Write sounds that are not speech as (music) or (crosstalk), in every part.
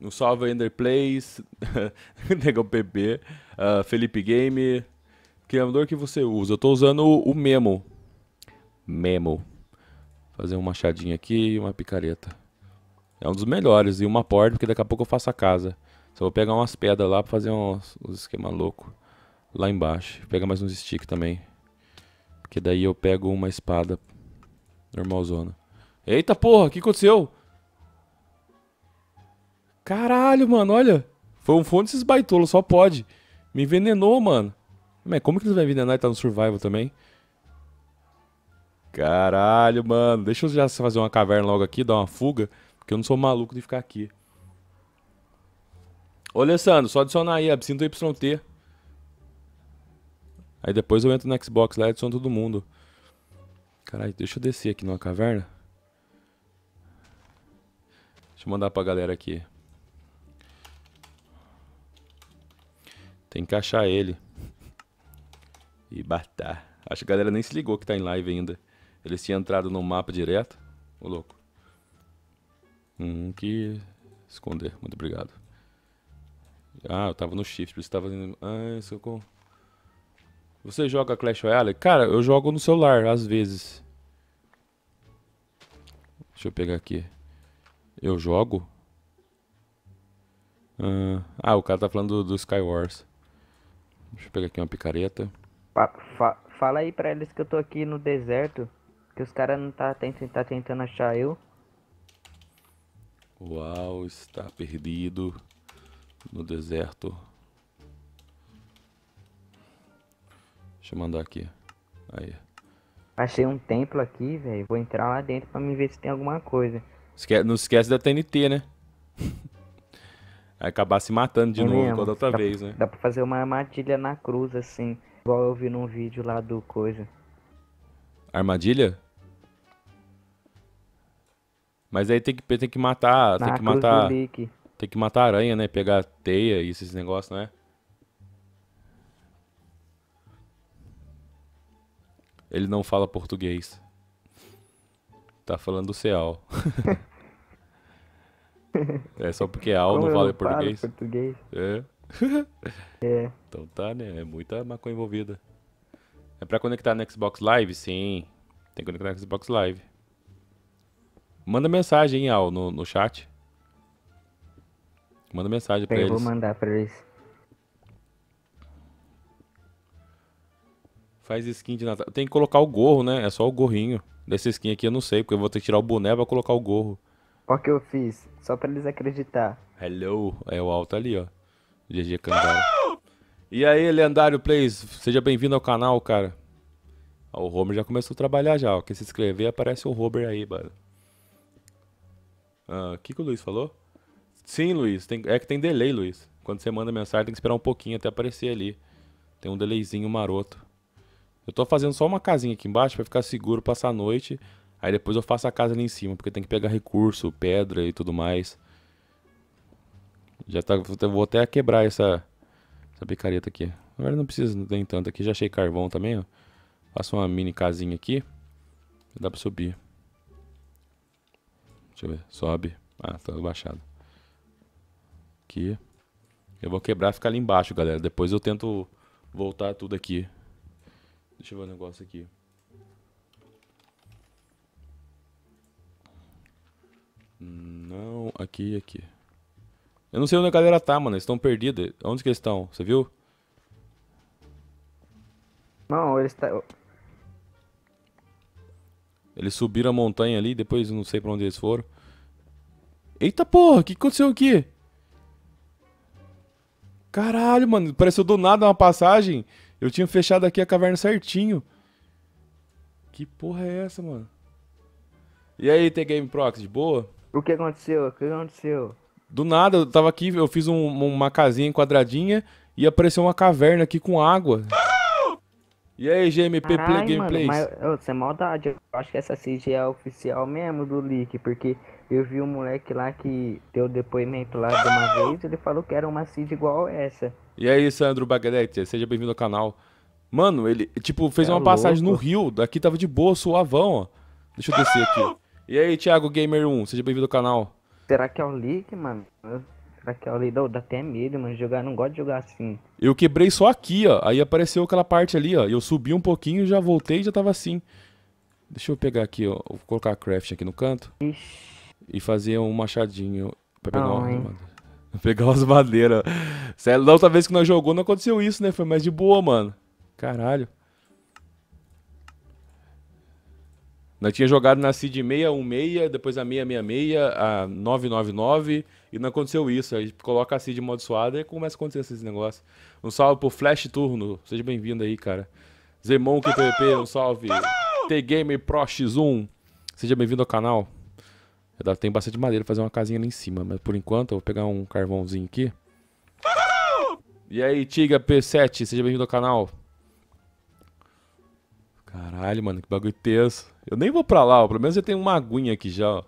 Um salve Ender Plays, (laughs) Negão PB, uh, ah, Felipe Game. Que amador que você usa? Eu tô usando o Memo. Memo. Fazer um machadinho aqui e uma picareta. É um dos melhores. E uma porta, porque daqui a pouco eu faço a casa. Só vou pegar umas pedras lá pra fazer uns, uns esquema louco. Lá embaixo. Pega mais uns sticks também. Porque daí eu pego uma espada. Normalzona. Eita porra, o que aconteceu? Caralho, mano, olha. Foi um fone desses baitolos, só pode. Me envenenou, mano. Mas como que eles vão envenenar e tá no survival também? Caralho, mano. Deixa eu já fazer uma caverna logo aqui, dar uma fuga. Porque eu não sou maluco de ficar aqui. Ô, Alessandro, só adicionar aí, absinto YT. Aí depois eu entro no Xbox lá e adiciono todo mundo. Caralho, deixa eu descer aqui numa caverna. Deixa eu mandar pra galera aqui. Tem que achar ele. E batar. Acho que a galera nem se ligou que tá em live ainda. Eles tinham entrado no mapa direto. Ô louco. Hum, que esconder. Muito obrigado. Ah, eu tava no shift, por isso tava... Ah, socorro. Você joga Clash Royale? Cara, eu jogo no celular, às vezes. Deixa eu pegar aqui. Eu jogo? Ah, ah o cara tá falando do, do Skywars. Deixa eu pegar aqui uma picareta. Fa fa fala aí pra eles que eu tô aqui no deserto. Que os caras não tá, tentando, tá tentando achar eu. Uau, está perdido no deserto. Deixa eu mandar aqui. Aí. Achei um templo aqui, velho. Vou entrar lá dentro pra me ver se tem alguma coisa. Esque não esquece da TNT, né? (laughs) acabar se matando de é novo toda outra dá, vez, né? Dá pra fazer uma armadilha na cruz, assim. Igual eu vi num vídeo lá do coisa. Armadilha? Mas aí tem que, tem que matar. Na tem que matar. Tem que matar aranha, né? Pegar teia e esses negócios, né? Ele não fala português. Tá falando do Ceal. (laughs) (laughs) É só porque a não vale não português. português. É. (laughs) é. Então tá, né? É muita maconha envolvida. É pra conectar no Xbox Live? Sim. Tem que conectar no Xbox Live. Manda mensagem, hein, Al, no, no chat. Manda mensagem pra Eu eles. Eu vou mandar pra eles. Faz skin de Natal. Tem que colocar o gorro, né? É só o gorrinho. Dessa skin aqui eu não sei, porque eu vou ter que tirar o boné pra colocar o gorro. Olha o que eu fiz, só pra eles acreditar. Hello, é o alto ali, ó. GG Candara. E aí, lendário Plays, seja bem-vindo ao canal, cara. o Homer já começou a trabalhar já, ó. Quem se inscrever aparece o Homer aí, mano. Ah, o que, que o Luiz falou? Sim, Luiz, tem... é que tem delay, Luiz. Quando você manda mensagem tem que esperar um pouquinho até aparecer ali. Tem um delayzinho maroto. Eu tô fazendo só uma casinha aqui embaixo pra ficar seguro, passar a noite. Aí depois eu faço a casa ali em cima, porque tem que pegar recurso, pedra e tudo mais. Já tá, vou até quebrar essa, essa picareta aqui. Agora não precisa, não tem tanto aqui. Já achei carvão também, ó. Faço uma mini casinha aqui. Dá pra subir. Deixa eu ver, sobe. Ah, tá baixado. Aqui. Eu vou quebrar e ficar ali embaixo, galera. Depois eu tento voltar tudo aqui. Deixa eu ver o um negócio aqui. Não, aqui e aqui. Eu não sei onde a galera tá, mano. Eles estão perdidos. Onde que eles estão? Você viu? Não, eles tá... Eles subiram a montanha ali, depois não sei pra onde eles foram. Eita porra, o que aconteceu aqui? Caralho, mano, pareceu do nada uma passagem. Eu tinha fechado aqui a caverna certinho. Que porra é essa, mano? E aí, T-Game Prox, de boa? O que aconteceu? O que aconteceu? Do nada, eu tava aqui, eu fiz um, uma casinha quadradinha e apareceu uma caverna aqui com água. E aí, GMP Carai, Play Gameplays? Mano, mas, ô, é maldade, eu acho que essa CG é oficial mesmo do leak, porque eu vi um moleque lá que deu depoimento lá de uma vez, e ele falou que era uma CG igual essa. E aí, Sandro Bagretti, seja bem-vindo ao canal. Mano, ele, tipo, fez é uma louco. passagem no rio, daqui tava de boa, suavão, ó. Deixa eu descer aqui. E aí, Thiago Gamer 1, seja bem-vindo ao canal. Será que é o leak, mano? Será que é o leak? Dá, até medo, mano, jogar. Não gosto de jogar assim. Eu quebrei só aqui, ó. Aí apareceu aquela parte ali, ó. Eu subi um pouquinho, já voltei e já tava assim. Deixa eu pegar aqui, ó. Vou colocar a craft aqui no canto. Ixi. E fazer um machadinho pra pegar não, uma... (laughs) Pegar as madeiras. Sério, da outra vez que nós jogou não aconteceu isso, né? Foi mais de boa, mano. Caralho. Nós tinha jogado na CID 616, depois a 666, a 999, e não aconteceu isso. Aí coloca a CID amaldiçoada e começa a acontecer esses negócios. Um salve pro Flash Turno, seja bem-vindo aí, cara. Zemon QPP, um salve. t gamer Pro X1, seja bem-vindo ao canal. eu é tem bastante madeira pra fazer uma casinha ali em cima, mas por enquanto eu vou pegar um carvãozinho aqui. E aí, Tiga P7, seja bem-vindo ao canal. Caralho, mano, que bagulho tenso. Eu nem vou pra lá, ó. Pelo menos eu tenho uma aguinha aqui já, ó.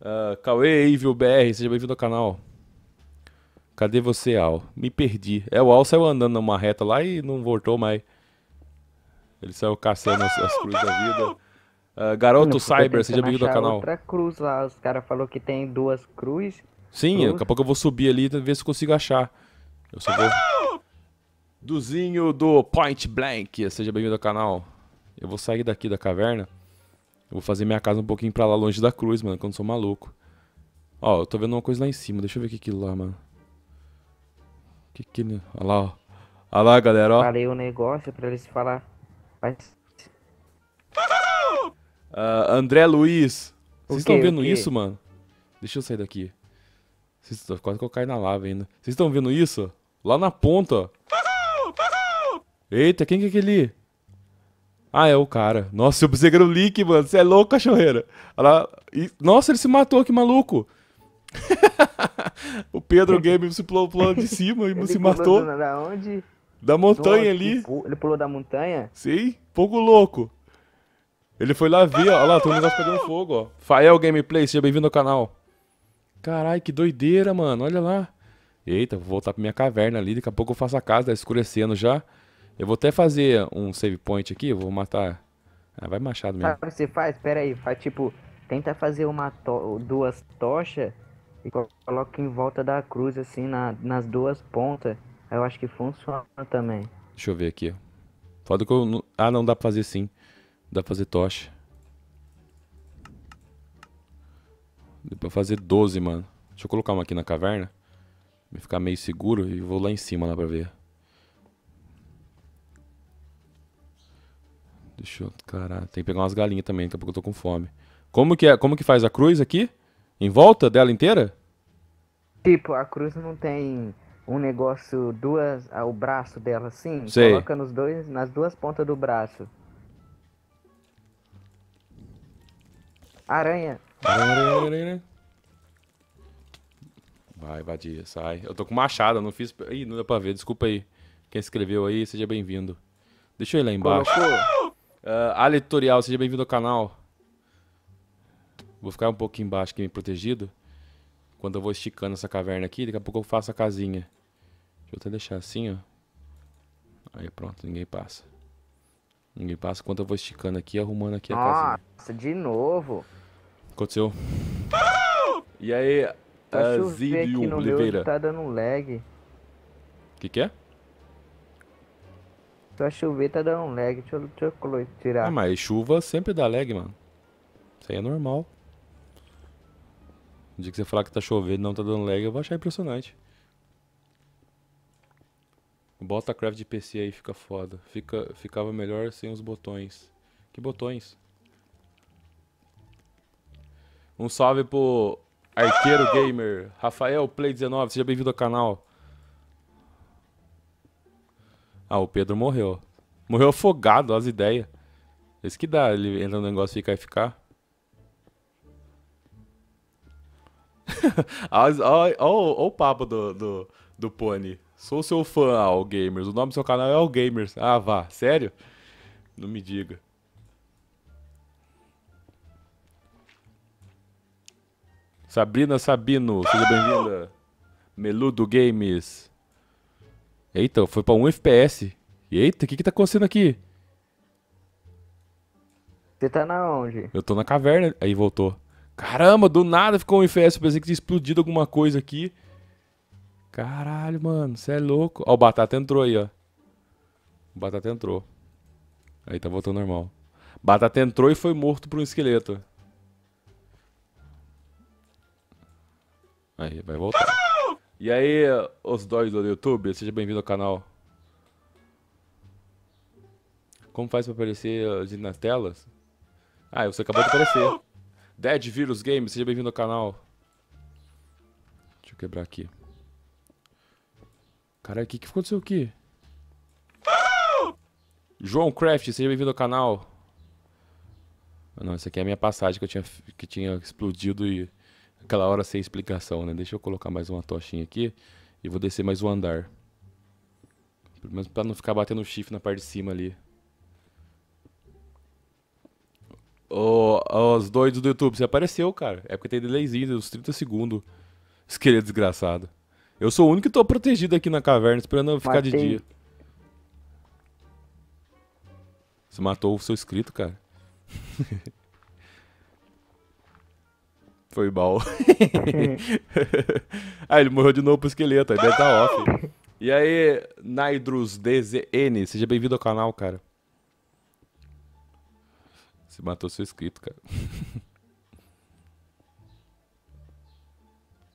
Uh, Cauê Evil BR, seja bem-vindo ao canal. Cadê você, Al? Me perdi. É, o Al saiu andando numa reta lá e não voltou mais. Ele saiu caçando as, as cruzes da vida. Uh, garoto Cyber, seja bem-vindo ao canal. outra cruz lá, os caras falaram que tem duas cruzes. Sim, cruz. daqui a pouco eu vou subir ali e ver se consigo achar. Eu só vou... Duzinho do Point Blank, seja bem-vindo ao canal. Eu vou sair daqui da caverna. Eu vou fazer minha casa um pouquinho pra lá longe da cruz, mano, que eu não sou maluco. Ó, eu tô vendo uma coisa lá em cima. Deixa eu ver o que é que lá, mano. O Que é que... Olha lá, ó. Olha lá, galera, ó. Falei o um negócio pra eles falar. Uh, André Luiz. Vocês estão vendo isso, mano? Deixa eu sair daqui. Vocês... Quase que eu caí na lava ainda. Vocês estão vendo isso? Lá na ponta, ó. Eita, quem que é aquele? Ah, é o cara. Nossa, eu pensei que era o Lick, mano. Você é louco, cachorreira. Ela... E... Nossa, ele se matou, que maluco. (laughs) o Pedro Game se pulou, pulou de cima e (laughs) ele se matou. Da onde? Da montanha ali. Ele pulou da montanha? Sim, pouco louco. Ele foi lá ver, ó. Olha lá, tem um negócio pegando fogo, ó. Fael Gameplay, seja bem-vindo ao canal. Carai, que doideira, mano. Olha lá. Eita, vou voltar pra minha caverna ali. Daqui a pouco eu faço a casa, tá escurecendo já. Eu vou até fazer um save point aqui, vou matar. Ah, vai machado mesmo. Sabe você faz? Pera aí, faz tipo. Tenta fazer uma to... duas tochas e coloca em volta da cruz, assim, na... nas duas pontas. Eu acho que funciona também. Deixa eu ver aqui. Foda que eu. Ah, não, dá pra fazer sim. Dá pra fazer tocha. Dá pra fazer 12, mano. Deixa eu colocar uma aqui na caverna. me ficar meio seguro e vou lá em cima lá pra ver. Deixa eu. Caralho, tem que pegar umas galinhas também, daqui a pouco eu tô com fome. Como que, é, como que faz a cruz aqui? Em volta dela inteira? Tipo, a cruz não tem um negócio, duas. Ah, o braço dela assim? Sei. Coloca nos dois, nas duas pontas do braço. Aranha. Aranha. Vai, vadia, sai. Eu tô com machado, não fiz. Ih, não dá pra ver, desculpa aí. Quem escreveu aí, seja bem-vindo. Deixa eu ir lá embaixo. Colocou. Uh, ah, Tutorial, seja bem-vindo ao canal. Vou ficar um pouquinho embaixo aqui, protegido. Quando eu vou esticando essa caverna aqui, daqui a pouco eu faço a casinha. Deixa eu até deixar assim, ó. Aí pronto, ninguém passa. Ninguém passa enquanto eu vou esticando aqui, arrumando aqui a casinha. Nossa, de novo. Aconteceu. E aí, tá Azidio Oliveira. Tá dando lag. Que que é? Começou a chover, tá dando um lag. Deixa eu, deixa eu tirar. Ah, mas chuva sempre dá lag, mano. Isso aí é normal. No dia que você falar que tá chovendo e não tá dando lag, eu vou achar impressionante. Bota craft de PC aí, fica foda. Fica, ficava melhor sem os botões. Que botões? Um salve pro Arqueiro Gamer, Rafael Play 19, seja bem-vindo ao canal. Ah, o Pedro morreu. Morreu afogado, as ideias. Esse que dá, ele entra no negócio e fica FK. Olha (laughs) o papo do, do, do Pony. Sou seu fã, All ah, Gamers. O nome do seu canal é All Gamers. Ah, vá. Sério? Não me diga. Sabrina Sabino, seja bem-vinda. Meludo Games. Eita, foi pra 1 FPS. Eita, o que que tá acontecendo aqui? Você tá na onde? Eu tô na caverna. Aí voltou. Caramba, do nada ficou um FPS. Eu pensei que tinha explodido alguma coisa aqui. Caralho, mano, você é louco. Ó, o Batata entrou aí, ó. O Batata entrou. Aí tá voltando normal. Batata entrou e foi morto por um esqueleto. Aí, vai voltar. E aí, os dois do YouTube, seja bem-vindo ao canal. Como faz pra aparecer nas telas? Ah, você acabou de aparecer. Dead Virus Games, seja bem-vindo ao canal. Deixa eu quebrar aqui. Caralho, o que, que aconteceu aqui? João Craft, seja bem-vindo ao canal. Ah, não, essa aqui é a minha passagem que eu tinha, que tinha explodido e Aquela hora sem explicação, né? Deixa eu colocar mais uma tochinha aqui e vou descer mais um andar. Pelo menos pra não ficar batendo chifre na parte de cima ali. Ô, oh, os doidos do YouTube, você apareceu, cara. É porque tem delayzinho, uns 30 segundos. Esqueleto é desgraçado. Eu sou o único que tô protegido aqui na caverna, esperando eu ficar Matei. de dia. Você matou o seu inscrito, cara. (laughs) Foi mal. (laughs) ah, ele morreu de novo pro esqueleto, aí deve tá off. E aí, Naidrus DZN, seja bem-vindo ao canal, cara. Você matou seu inscrito, cara. (laughs)